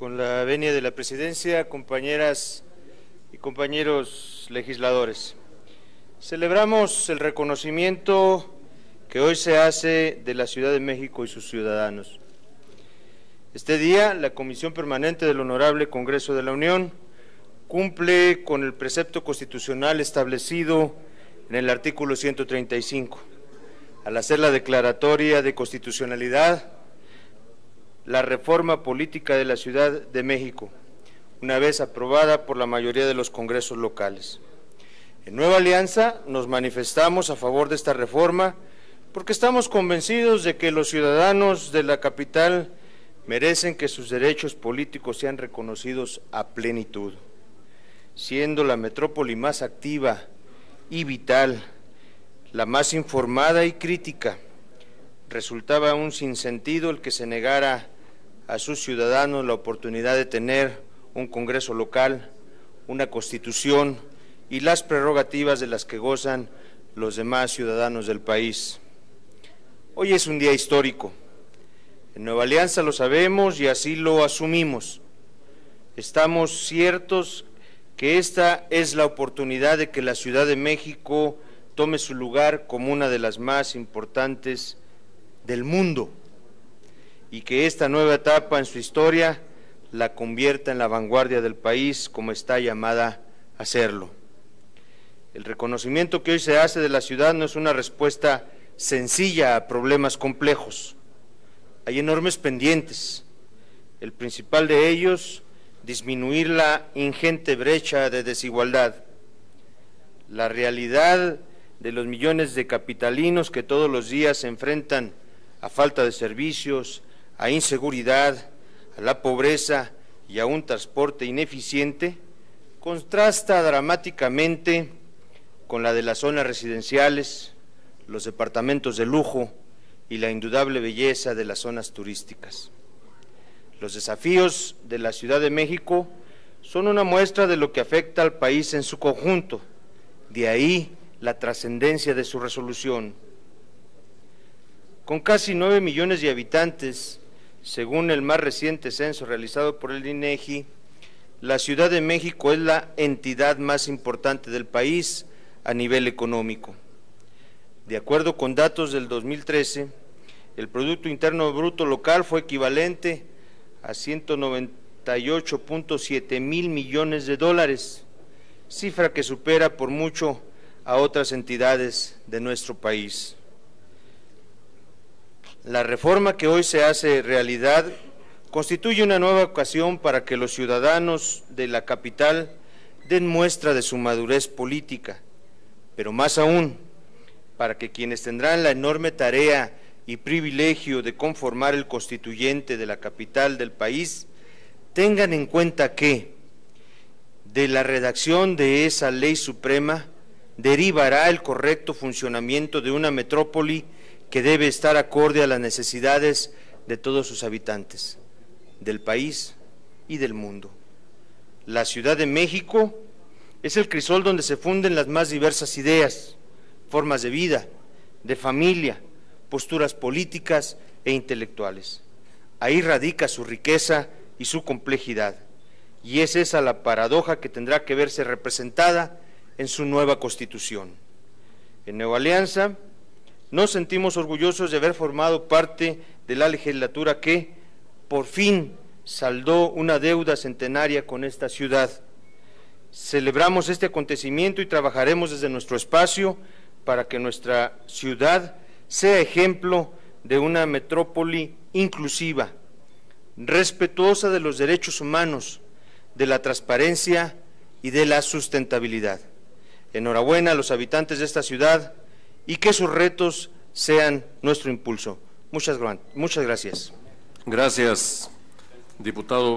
con la venia de la presidencia, compañeras y compañeros legisladores. Celebramos el reconocimiento que hoy se hace de la Ciudad de México y sus ciudadanos. Este día, la Comisión Permanente del Honorable Congreso de la Unión cumple con el precepto constitucional establecido en el artículo 135. Al hacer la declaratoria de constitucionalidad, la reforma política de la Ciudad de México, una vez aprobada por la mayoría de los congresos locales. En Nueva Alianza nos manifestamos a favor de esta reforma porque estamos convencidos de que los ciudadanos de la capital merecen que sus derechos políticos sean reconocidos a plenitud, siendo la metrópoli más activa y vital, la más informada y crítica. Resultaba un sinsentido el que se negara a sus ciudadanos la oportunidad de tener un Congreso local, una constitución y las prerrogativas de las que gozan los demás ciudadanos del país. Hoy es un día histórico. En Nueva Alianza lo sabemos y así lo asumimos. Estamos ciertos que esta es la oportunidad de que la Ciudad de México tome su lugar como una de las más importantes del mundo y que esta nueva etapa en su historia la convierta en la vanguardia del país como está llamada a serlo. El reconocimiento que hoy se hace de la ciudad no es una respuesta sencilla a problemas complejos. Hay enormes pendientes. El principal de ellos, disminuir la ingente brecha de desigualdad. La realidad de los millones de capitalinos que todos los días se enfrentan a falta de servicios, a inseguridad, a la pobreza y a un transporte ineficiente, contrasta dramáticamente con la de las zonas residenciales, los departamentos de lujo y la indudable belleza de las zonas turísticas. Los desafíos de la Ciudad de México son una muestra de lo que afecta al país en su conjunto, de ahí la trascendencia de su resolución. Con casi nueve millones de habitantes, según el más reciente censo realizado por el INEGI, la Ciudad de México es la entidad más importante del país a nivel económico. De acuerdo con datos del 2013, el Producto Interno Bruto local fue equivalente a 198.7 mil millones de dólares, cifra que supera por mucho a otras entidades de nuestro país. La reforma que hoy se hace realidad constituye una nueva ocasión para que los ciudadanos de la capital den muestra de su madurez política, pero más aún, para que quienes tendrán la enorme tarea y privilegio de conformar el constituyente de la capital del país, tengan en cuenta que de la redacción de esa ley suprema derivará el correcto funcionamiento de una metrópoli que debe estar acorde a las necesidades de todos sus habitantes, del país y del mundo. La Ciudad de México es el crisol donde se funden las más diversas ideas, formas de vida, de familia, posturas políticas e intelectuales. Ahí radica su riqueza y su complejidad, y es esa la paradoja que tendrá que verse representada en su nueva constitución. En Nueva Alianza, nos sentimos orgullosos de haber formado parte de la legislatura que por fin saldó una deuda centenaria con esta ciudad. Celebramos este acontecimiento y trabajaremos desde nuestro espacio para que nuestra ciudad sea ejemplo de una metrópoli inclusiva, respetuosa de los derechos humanos, de la transparencia y de la sustentabilidad. Enhorabuena a los habitantes de esta ciudad, y que sus retos sean nuestro impulso. Muchas, gracias. Gracias, diputado